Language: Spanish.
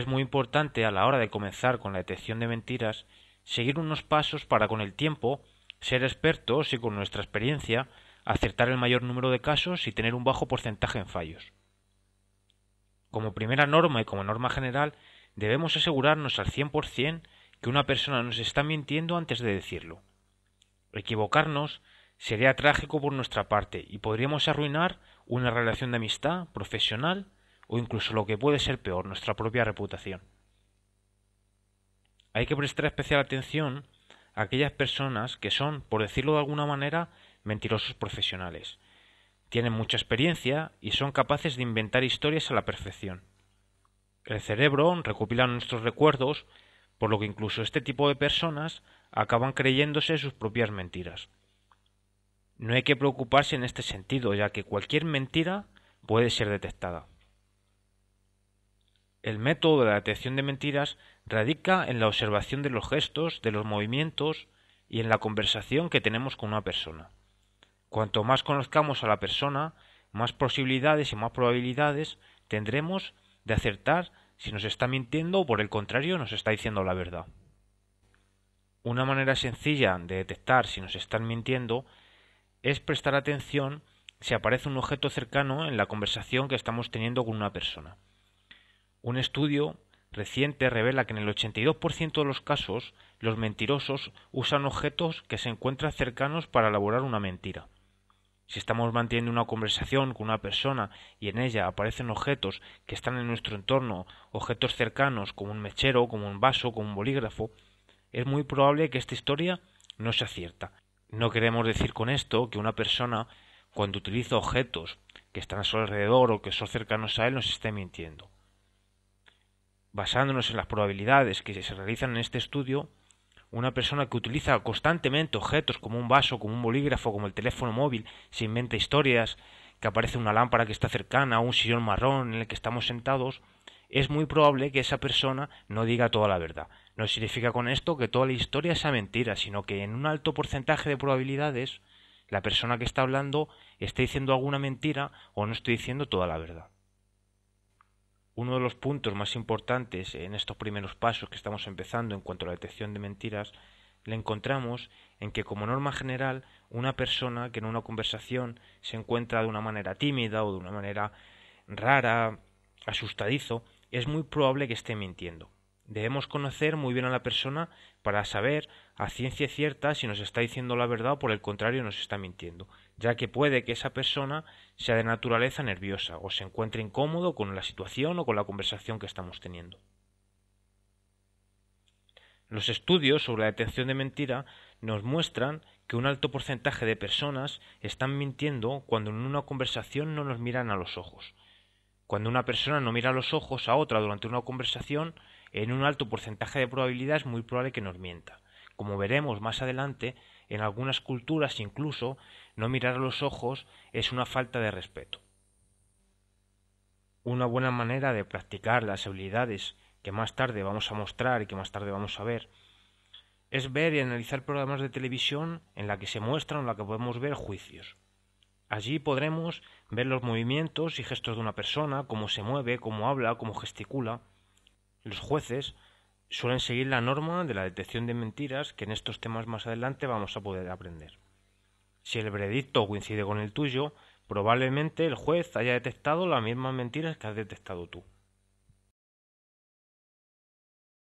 es muy importante a la hora de comenzar con la detección de mentiras seguir unos pasos para con el tiempo ser expertos y con nuestra experiencia acertar el mayor número de casos y tener un bajo porcentaje en fallos. Como primera norma y como norma general, debemos asegurarnos al 100% que una persona nos está mintiendo antes de decirlo. Equivocarnos sería trágico por nuestra parte y podríamos arruinar una relación de amistad, profesional o incluso lo que puede ser peor, nuestra propia reputación. Hay que prestar especial atención a aquellas personas que son, por decirlo de alguna manera, mentirosos profesionales. Tienen mucha experiencia y son capaces de inventar historias a la perfección. El cerebro recopila nuestros recuerdos, por lo que incluso este tipo de personas acaban creyéndose sus propias mentiras. No hay que preocuparse en este sentido, ya que cualquier mentira puede ser detectada. El método de la detección de mentiras radica en la observación de los gestos, de los movimientos y en la conversación que tenemos con una persona. Cuanto más conozcamos a la persona, más posibilidades y más probabilidades tendremos de acertar si nos está mintiendo o por el contrario nos está diciendo la verdad. Una manera sencilla de detectar si nos están mintiendo es prestar atención si aparece un objeto cercano en la conversación que estamos teniendo con una persona. Un estudio reciente revela que en el 82% de los casos los mentirosos usan objetos que se encuentran cercanos para elaborar una mentira. Si estamos manteniendo una conversación con una persona y en ella aparecen objetos que están en nuestro entorno, objetos cercanos como un mechero, como un vaso, como un bolígrafo, es muy probable que esta historia no sea cierta. No queremos decir con esto que una persona, cuando utiliza objetos que están a su alrededor o que son cercanos a él, nos esté mintiendo basándonos en las probabilidades que se realizan en este estudio, una persona que utiliza constantemente objetos como un vaso, como un bolígrafo, como el teléfono móvil, se inventa historias, que aparece una lámpara que está cercana, un sillón marrón en el que estamos sentados, es muy probable que esa persona no diga toda la verdad. No significa con esto que toda la historia sea mentira, sino que en un alto porcentaje de probabilidades la persona que está hablando esté diciendo alguna mentira o no esté diciendo toda la verdad uno de los puntos más importantes en estos primeros pasos que estamos empezando en cuanto a la detección de mentiras, le encontramos en que como norma general una persona que en una conversación se encuentra de una manera tímida o de una manera rara, asustadizo, es muy probable que esté mintiendo. Debemos conocer muy bien a la persona para saber a ciencia cierta si nos está diciendo la verdad o por el contrario nos está mintiendo, ya que puede que esa persona sea de naturaleza nerviosa o se encuentre incómodo con la situación o con la conversación que estamos teniendo. Los estudios sobre la detención de mentira nos muestran que un alto porcentaje de personas están mintiendo cuando en una conversación no nos miran a los ojos. Cuando una persona no mira a los ojos a otra durante una conversación, en un alto porcentaje de probabilidad es muy probable que nos mienta. Como veremos más adelante, en algunas culturas incluso no mirar a los ojos es una falta de respeto. Una buena manera de practicar las habilidades que más tarde vamos a mostrar y que más tarde vamos a ver es ver y analizar programas de televisión en la que se muestran o en la que podemos ver juicios. Allí podremos ver los movimientos y gestos de una persona, cómo se mueve, cómo habla, cómo gesticula, los jueces suelen seguir la norma de la detección de mentiras que en estos temas más adelante vamos a poder aprender. Si el veredicto coincide con el tuyo, probablemente el juez haya detectado las mismas mentiras que has detectado tú.